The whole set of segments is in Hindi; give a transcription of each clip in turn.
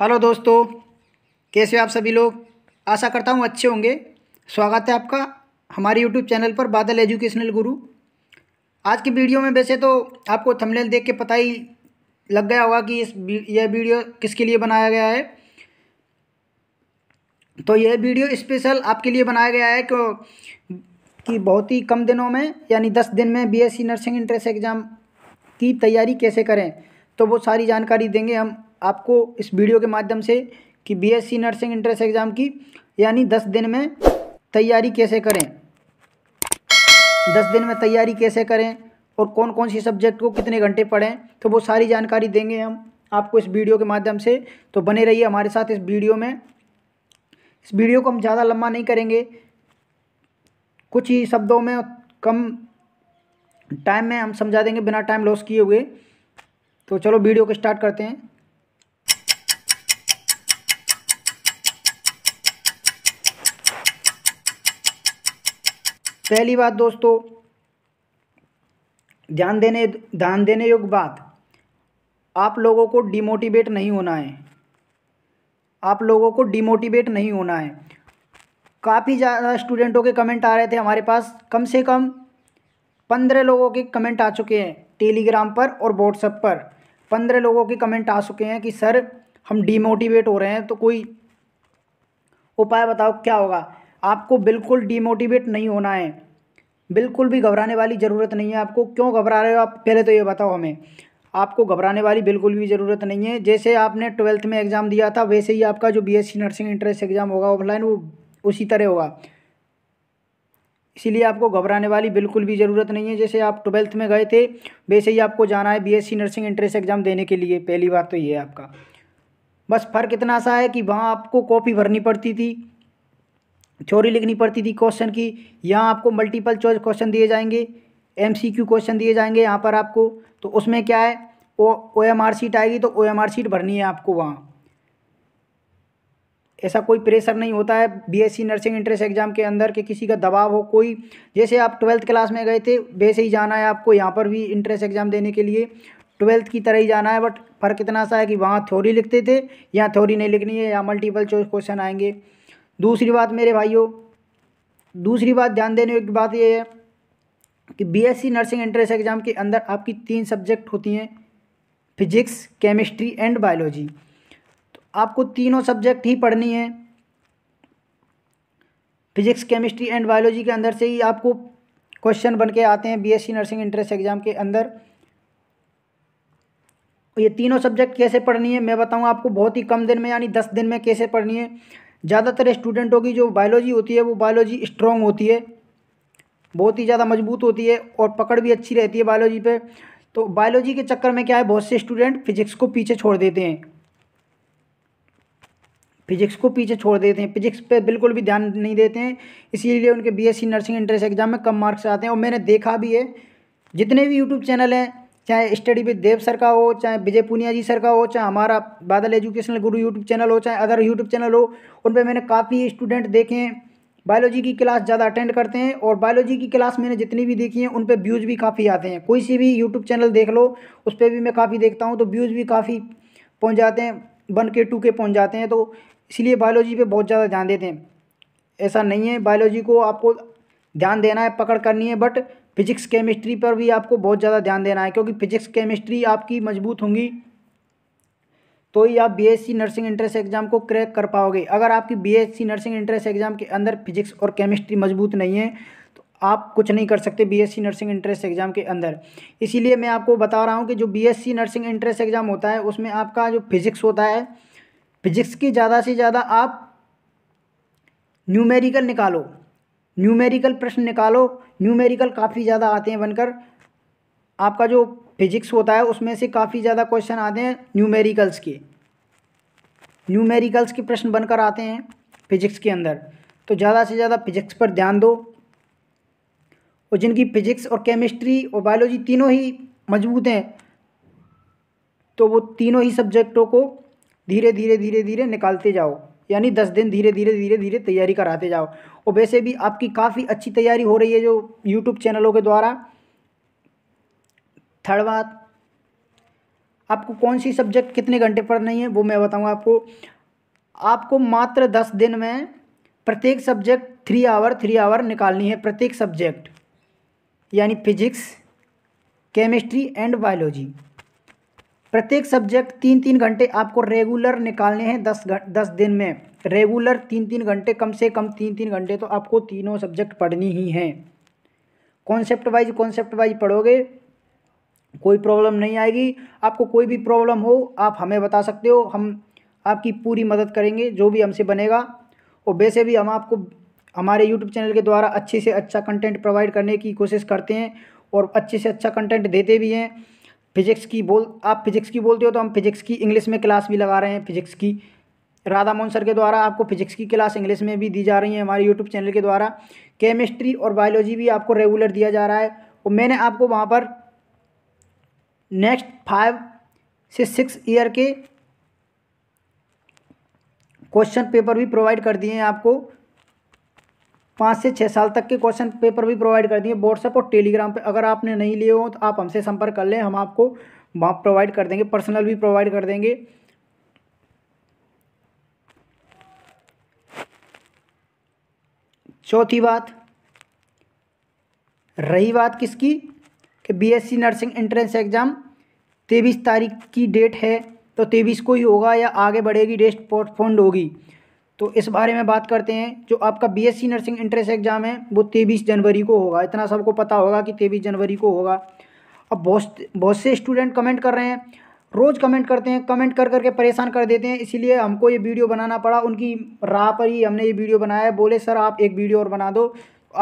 हेलो दोस्तों कैसे हो आप सभी लोग आशा करता हूँ अच्छे होंगे स्वागत है आपका हमारे यूट्यूब चैनल पर बादल एजुकेशनल गुरु आज की वीडियो में वैसे तो आपको थंबनेल देख के पता ही लग गया होगा कि इस यह वीडियो किसके लिए बनाया गया है तो यह वीडियो स्पेशल आपके लिए बनाया गया है कि, बहुत ही कम दिनों में यानी दस दिन में बी नर्सिंग इंट्रेंस एग्ज़ाम की तैयारी कैसे करें तो वो सारी जानकारी देंगे हम आपको इस वीडियो के माध्यम से कि बीएससी नर्सिंग इंट्रेंस एग्ज़ाम की यानी दस दिन में तैयारी कैसे करें दस दिन में तैयारी कैसे करें और कौन कौन सी सब्जेक्ट को कितने घंटे पढ़ें तो वो सारी जानकारी देंगे हम आपको इस वीडियो के माध्यम से तो बने रहिए हमारे साथ इस वीडियो में इस वीडियो को हम ज़्यादा लंबा नहीं करेंगे कुछ ही शब्दों में कम टाइम में हम समझा देंगे बिना टाइम लॉस किए हुए तो चलो वीडियो को स्टार्ट करते हैं पहली बात दोस्तों ध्यान देने ध्यान देने योग्य बात आप लोगों को डिमोटिवेट नहीं होना है आप लोगों को डिमोटिवेट नहीं होना है काफ़ी ज़्यादा स्टूडेंटों के कमेंट आ रहे थे हमारे पास कम से कम पंद्रह लोगों के कमेंट आ चुके हैं टेलीग्राम पर और व्हाट्सएप पर पंद्रह लोगों के कमेंट आ चुके हैं कि सर हम डिमोटिवेट हो रहे हैं तो कोई उपाय बताओ क्या होगा आपको बिल्कुल डीमोटिवेट नहीं होना है बिल्कुल भी घबराने वाली ज़रूरत नहीं है आपको क्यों घबरा रहे हो आप पहले तो ये बताओ हमें आपको घबराने वाली बिल्कुल भी ज़रूरत नहीं है जैसे आपने ट्वेल्थ में एग्ज़ाम दिया था वैसे ही आपका जो बीएससी नर्सिंग इंट्रेंस एग्ज़ाम होगा ऑफलाइन वो उसी तरह होगा इसीलिए आपको घबराने वाली बिल्कुल भी ज़रूरत नहीं है जैसे आप ट्वेल्थ में गए थे वैसे ही आपको जाना है बीएससी नर्सिंग इंट्रेंस एग्ज़ाम देने के लिए पहली बात तो ये है आपका बस फ़र्क इतना सा है कि वहाँ आपको कॉपी भरनी पड़ती थी थ्योरी लिखनी पड़ती थी क्वेश्चन की यहाँ आपको मल्टीपल चॉइस क्वेश्चन दिए जाएंगे एम सी क्यू क्वेश्चन दिए जाएंगे यहाँ पर आपको तो उसमें क्या है O O M R seat आएगी तो ओ एम आर सीट भरनी है आपको वहाँ ऐसा कोई प्रेशर नहीं होता है बीएससी नर्सिंग इंट्रेंस एग्जाम के अंदर के किसी का दबाव हो कोई जैसे आप ट्वेल्थ क्लास में गए थे वैसे ही जाना है आपको यहाँ पर भी इंट्रेंस एग्जाम देने के लिए ट्वेल्थ की तरह ही जाना है बट फ़र्क इतना सा है कि वहाँ थ्योरी लिखते थे यहाँ थ्योरी नहीं लिखनी है यहाँ मल्टीपल चॉइस क्वेश्चन आएंगे दूसरी बात मेरे भाइयों दूसरी बात ध्यान देने की बात यह है कि बीएससी नर्सिंग एंट्रेंस एग्ज़ाम के अंदर आपकी तीन सब्जेक्ट होती हैं फिजिक्स केमिस्ट्री एंड बायोलॉजी तो आपको तीनों सब्जेक्ट ही पढ़नी है फिजिक्स केमिस्ट्री एंड बायोलॉजी के अंदर से ही आपको क्वेश्चन बन के आते हैं बीएससी नर्सिंग एंट्रेंस एग्ज़ाम के अंदर ये तीनों सब्जेक्ट कैसे पढ़नी है मैं बताऊँ आपको बहुत ही कम दिन में यानी दस दिन में कैसे पढ़नी है ज़्यादातर स्टूडेंटों की जो बायोलॉजी होती है वो बायोलॉजी स्ट्रॉन्ग होती है बहुत ही ज़्यादा मजबूत होती है और पकड़ भी अच्छी रहती है बायोलॉजी पे तो बायोलॉजी के चक्कर में क्या है बहुत से स्टूडेंट फिजिक्स को पीछे छोड़ देते हैं फिजिक्स को पीछे छोड़ देते हैं फिजिक्स पे बिल्कुल भी ध्यान नहीं देते हैं इसीलिए उनके बीएससी नर्सिंग इंट्रेंस एग्जाम में कम मार्क्स आते हैं और मैंने देखा भी है जितने भी यूट्यूब चैनल हैं चाहे स्टडी विद देव सर का हो चाहे विजय पुनिया जी सर का हो चाहे हमारा बादल एजुकेशनल गुरु यूट्यूब चैनल हो चाहे अदर यूट्यूब चैनल हो उन पर मैंने काफ़ी स्टूडेंट देखे हैं बायोलॉजी की क्लास ज़्यादा अटेंड करते हैं और बायोलॉजी की क्लास मैंने जितनी भी देखी है उन पर व्यूज़ भी काफ़ी आते हैं कोई सी भी यूट्यूब चैनल देख लो उस पर भी मैं काफ़ी देखता हूँ तो व्यूज़ भी काफ़ी पहुँच जाते हैं वन के टू के पहुँच जाते हैं तो इसलिए बायोलॉजी पर बहुत ज़्यादा ध्यान देते हैं ऐसा नहीं है बायोलॉजी को आपको ध्यान देना है पकड़ करनी है बट फिजिक्स केमिस्ट्री पर भी आपको बहुत ज़्यादा ध्यान देना है क्योंकि फिजिक्स केमिस्ट्री आपकी मजबूत होंगी तो ही आप बीएससी नर्सिंग इंट्रेंस एग्ज़ाम को क्रैक कर पाओगे अगर आपकी बीएससी नर्सिंग इंट्रेंस एग्ज़ाम के अंदर फिजिक्स और केमिस्ट्री मजबूत नहीं है तो आप कुछ नहीं कर सकते बीएससी नर्सिंग इंट्रेंस एग्ज़ाम के अंदर इसीलिए मैं आपको बता रहा हूँ कि जो बीएससी नर्सिंग इंट्रेंस एग्ज़ाम होता है उसमें आपका जो फिजिक्स होता है फिजिक्स की ज़्यादा से ज़्यादा आप न्यूमेरिकल निकालो न्यूमेरिकल प्रश्न निकालो न्यूमेरिकल काफ़ी ज़्यादा आते हैं बनकर आपका जो फिजिक्स होता है उसमें से काफ़ी ज़्यादा क्वेश्चन आते हैं न्यूमेरिकल्स के न्यूमेरिकल्स के प्रश्न बनकर आते हैं फिजिक्स के अंदर तो ज़्यादा से ज़्यादा फिजिक्स पर ध्यान दो और जिनकी फिजिक्स और केमिस्ट्री और बायोलॉजी तीनों ही मजबूत हैं तो वो तीनों ही सब्जेक्टों को धीरे धीरे धीरे धीरे निकालते जाओ यानी दस दिन धीरे धीरे धीरे धीरे तैयारी कराते जाओ और वैसे भी आपकी काफ़ी अच्छी तैयारी हो रही है जो यूट्यूब चैनलों के द्वारा थर्ड बात आपको कौन सी सब्जेक्ट कितने घंटे पढ़ना है वो मैं बताऊँगा आपको आपको मात्र दस दिन में प्रत्येक subject three hour three hour निकालनी है प्रत्येक सब्जेक्ट यानी फिजिक्स केमिस्ट्री एंड बायोलॉजी प्रत्येक सब्जेक्ट तीन तीन घंटे आपको रेगुलर निकालने हैं दस दस दिन में रेगुलर तीन तीन घंटे कम से कम तीन तीन घंटे तो आपको तीनों सब्जेक्ट पढ़नी ही हैं कॉन्सेप्ट वाइज कॉन्सेप्ट वाइज पढ़ोगे कोई प्रॉब्लम नहीं आएगी आपको कोई भी प्रॉब्लम हो आप हमें बता सकते हो हम आपकी पूरी मदद करेंगे जो भी हमसे बनेगा और वैसे भी हम आपको हमारे यूट्यूब चैनल के द्वारा अच्छे से अच्छा कंटेंट प्रोवाइड करने की कोशिश करते हैं और अच्छे से अच्छा कंटेंट देते भी हैं फिजिक्स की बोल आप फिजिक्स की बोलते हो तो हम फिजिक्स की इंग्लिश में क्लास भी लगा रहे हैं फिजिक्स की राधा मोहन सर के द्वारा आपको फिजिक्स की क्लास इंग्लिश में भी दी जा रही है हमारे यूट्यूब चैनल के द्वारा केमिस्ट्री और बायोलॉजी भी आपको रेगुलर दिया जा रहा है और मैंने आपको वहाँ पर नेक्स्ट फाइव से सिक्स ईयर के क्वेश्चन पेपर भी प्रोवाइड कर दिए हैं आपको पाँच से छः साल तक के क्वेश्चन पेपर भी प्रोवाइड कर दिए व्हाट्सएप और टेलीग्राम पर अगर आपने नहीं लिए हो तो आप हमसे संपर्क कर लें हम आपको वहाँ प्रोवाइड कर देंगे पर्सनल भी प्रोवाइड कर देंगे चौथी बात रही बात किसकी कि बीएससी नर्सिंग एंट्रेंस एग्ज़ाम तेईस तारीख की डेट है तो तेईस को ही होगा या आगे बढ़ेगी डेट पोस्टफोन्ड होगी तो इस बारे में बात करते हैं जो आपका बीएससी नर्सिंग इंट्रेंस एग्ज़ाम है वो तेईस जनवरी को होगा इतना सबको पता होगा कि तेईस जनवरी को होगा अब बहुत बहुत से स्टूडेंट कमेंट कर रहे हैं रोज़ कमेंट करते हैं कमेंट कर करके परेशान कर देते हैं इसीलिए हमको ये वीडियो बनाना पड़ा उनकी राह पर ही हमने ये वीडियो बनाया है बोले सर आप एक वीडियो और बना दो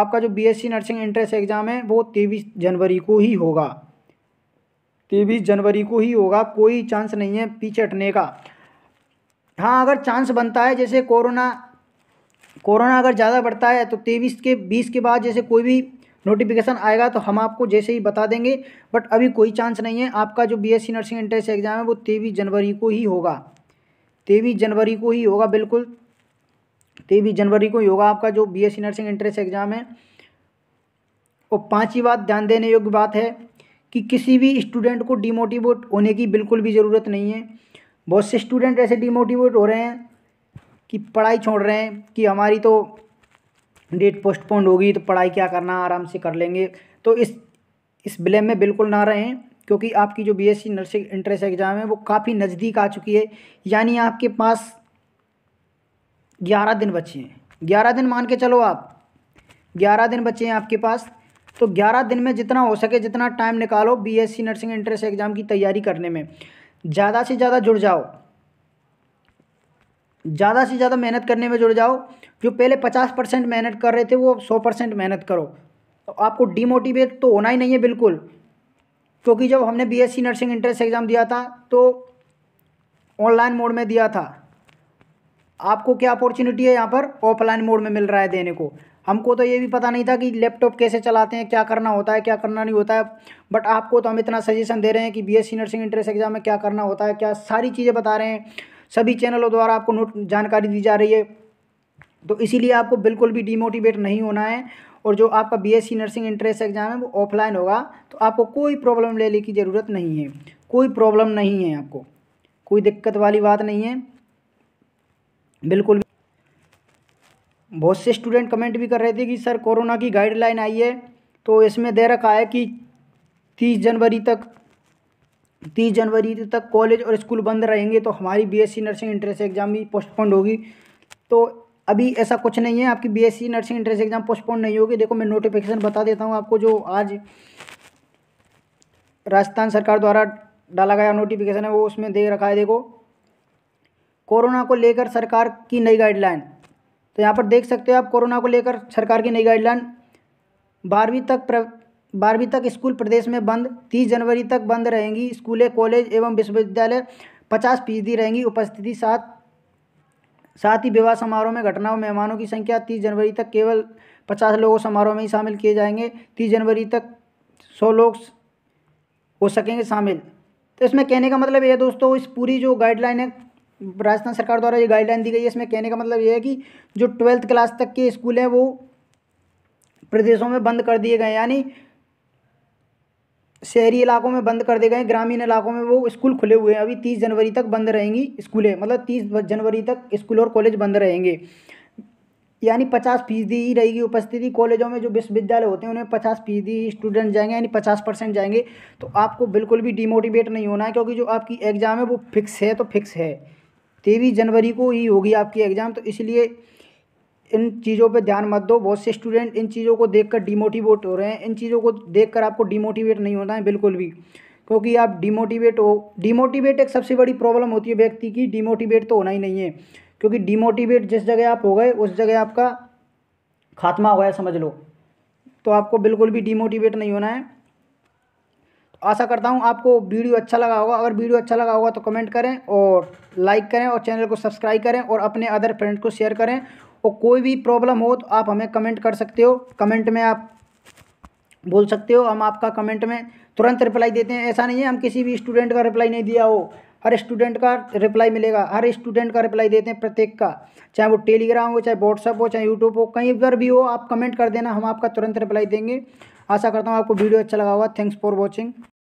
आपका जो सी नर्सिंग एंट्रेंस एग्ज़ाम है वो तेईस जनवरी को ही होगा तेईस जनवरी को ही होगा कोई चांस नहीं है पीछे हटने का हाँ अगर चांस बनता है जैसे कोरोना कोरोना अगर ज़्यादा बढ़ता है तो तेईस के बीस के बाद जैसे कोई भी नोटिफिकेशन आएगा तो हम आपको जैसे ही बता देंगे बट अभी कोई चांस नहीं है आपका जो बीएससी नर्सिंग एंट्रेंस एग्ज़ाम है वो तेईस जनवरी को ही होगा तेईस जनवरी को ही होगा बिल्कुल तेईस जनवरी को ही होगा आपका जो बीएससी नर्सिंग एंट्रेंस एग्ज़ाम है और पांचवी बात ध्यान देने योग्य बात है कि किसी भी स्टूडेंट को डिमोटिवेट होने की बिल्कुल भी ज़रूरत नहीं है बहुत से स्टूडेंट ऐसे डिमोटिवेट हो रहे हैं कि पढ़ाई छोड़ रहे हैं कि हमारी तो डेट पोस्टपोन होगी तो पढ़ाई क्या करना आराम से कर लेंगे तो इस इस ब्लेम में बिल्कुल ना रहें क्योंकि आपकी जो B S C nursing entrance exam है वो काफ़ी नज़दीक आ चुकी है यानी आपके पास ग्यारह दिन बचे हैं ग्यारह दिन मान के चलो आप ग्यारह दिन बचे हैं आपके पास तो ग्यारह दिन में जितना हो सके जितना टाइम निकालो बी नर्सिंग एंट्रेंस एग्ज़ाम की तैयारी करने में ज़्यादा से ज़्यादा जुड़ जाओ ज़्यादा से ज़्यादा मेहनत करने में जुड़ जाओ जो पहले पचास परसेंट मेहनत कर रहे थे वो सौ परसेंट मेहनत करो तो आपको डीमोटिवेट तो होना ही नहीं है बिल्कुल क्योंकि जब हमने बीएससी नर्सिंग इंट्रेंस एग्ज़ाम दिया था तो ऑनलाइन मोड में दिया था आपको क्या अपॉर्चुनिटी है यहाँ पर ऑफलाइन मोड में मिल रहा है देने को हमको तो ये भी पता नहीं था कि लैपटॉप कैसे चलाते हैं क्या करना होता है क्या करना नहीं होता है बट आपको तो हम इतना सजेशन दे रहे हैं कि B S nursing entrance exam में क्या करना होता है क्या सारी चीज़ें बता रहे हैं सभी चैनलों द्वारा आपको नोट जानकारी दी जा रही है तो इसीलिए आपको बिल्कुल भी डिमोटिवेट नहीं होना है और जो आपका बीएससी नर्सिंग इंट्रेंस एग्ज़ाम है वो ऑफलाइन होगा तो आपको कोई प्रॉब्लम लेने की ज़रूरत नहीं है कोई प्रॉब्लम नहीं है आपको कोई दिक्कत वाली बात नहीं है बिल्कुल बहुत से स्टूडेंट कमेंट भी कर रहे थे कि सर कोरोना की गाइडलाइन आई है तो इसमें दे रखा है कि तीस जनवरी तक तीस जनवरी तक कॉलेज और स्कूल बंद रहेंगे तो हमारी सी नर्सिंग इंट्रेंस एग्ज़ाम भी पोस्टपोन्ड होगी तो अभी ऐसा कुछ नहीं है आपकी BSc nursing entrance exam postpone नहीं होगी देखो मैं नोटिफिकेशन बता देता हूँ आपको जो आज राजस्थान सरकार द्वारा डाला गया नोटिफिकेशन है वो उसमें दे रखा है देखो कोरोना को लेकर सरकार की नई गाइडलाइन तो यहाँ पर देख सकते हो आप कोरोना को लेकर सरकार की नई गाइडलाइन बारहवीं तक बारहवीं तक स्कूल प्रदेश में बंद तीस जनवरी तक बंद रहेंगी स्कूलें कॉलेज एवं विश्वविद्यालय पचास फीसदी रहेंगी उपस्थिति साथ साथ ही विवाह समारोह में घटनाओं मेहमानों की संख्या तीस जनवरी तक केवल पचास लोगों समारोह में ही शामिल किए जाएंगे तीस जनवरी तक सौ लोग हो सकेंगे शामिल तो इसमें कहने का मतलब ये दोस्तों इस पूरी जो गाइडलाइन है राजस्थान सरकार द्वारा ये गाइडलाइन दी गई है इसमें कहने का मतलब ये है कि जो ट्वेल्थ क्लास तक के स्कूल हैं वो प्रदेशों में बंद कर दिए गए यानी शहरी इलाकों में बंद कर दिए गए ग्रामीण इलाकों में वो स्कूल खुले हुए हैं अभी तीस जनवरी तक बंद रहेंगी स्कूलें मतलब तीस जनवरी तक स्कूल और कॉलेज बंद रहेंगे यानी पचास फीसदी ही रहेगी उपस्थिति कॉलेजों में जो विश्वविद्यालय होते हैं उनमें पचास फीसदी स्टूडेंट जाएंगे यानी पचास परसेंट जाएंगे तो आपको बिल्कुल भी डिमोटिवेट नहीं होना है क्योंकि जो आपकी एग्ज़ाम है वो फिक्स है तो फिक्स है तेईस जनवरी को ही होगी आपकी एग्ज़ाम तो इसलिए इन चीज़ों पे ध्यान मत दो बहुत से स्टूडेंट इन चीज़ों को देखकर डिमोटिवेट हो रहे हैं इन चीज़ों को देखकर आपको डिमोटिवेट नहीं होना है बिल्कुल भी क्योंकि आप डिमोटिवेट हो डिमोटिवेट एक सबसे बड़ी प्रॉब्लम होती है व्यक्ति की डिमोटिवेट तो होना ही नहीं है क्योंकि डिमोटिवेट जिस जगह आप हो गए उस जगह आपका खात्मा हो गया समझ लो तो आपको बिल्कुल भी डिमोटिवेट नहीं होना है आशा करता हूँ आपको वीडियो अच्छा लगा होगा अगर वीडियो अच्छा लगा होगा तो कमेंट करें और लाइक करें और चैनल को सब्सक्राइब करें और अपने अदर फ्रेंड को शेयर करें और कोई भी प्रॉब्लम हो तो आप हमें कमेंट कर सकते हो कमेंट में आप बोल सकते हो हम आपका कमेंट में तुरंत रिप्लाई देते हैं ऐसा नहीं है हम किसी भी स्टूडेंट का रिप्लाई नहीं दिया हो हर स्टूडेंट का रिप्लाई मिलेगा हर स्टूडेंट का रिप्लाई देते हैं प्रत्येक का चाहे वो टेलीग्राम हो चाहे व्हाट्सअप हो चाहे यूट्यूब हो कहीं पर भी हो आप कमेंट कर देना हम आपका तुरंत रिप्लाई देंगे आशा करता हूँ आपको वीडियो अच्छा लगा होगा थैंक्स फॉर वॉचिंग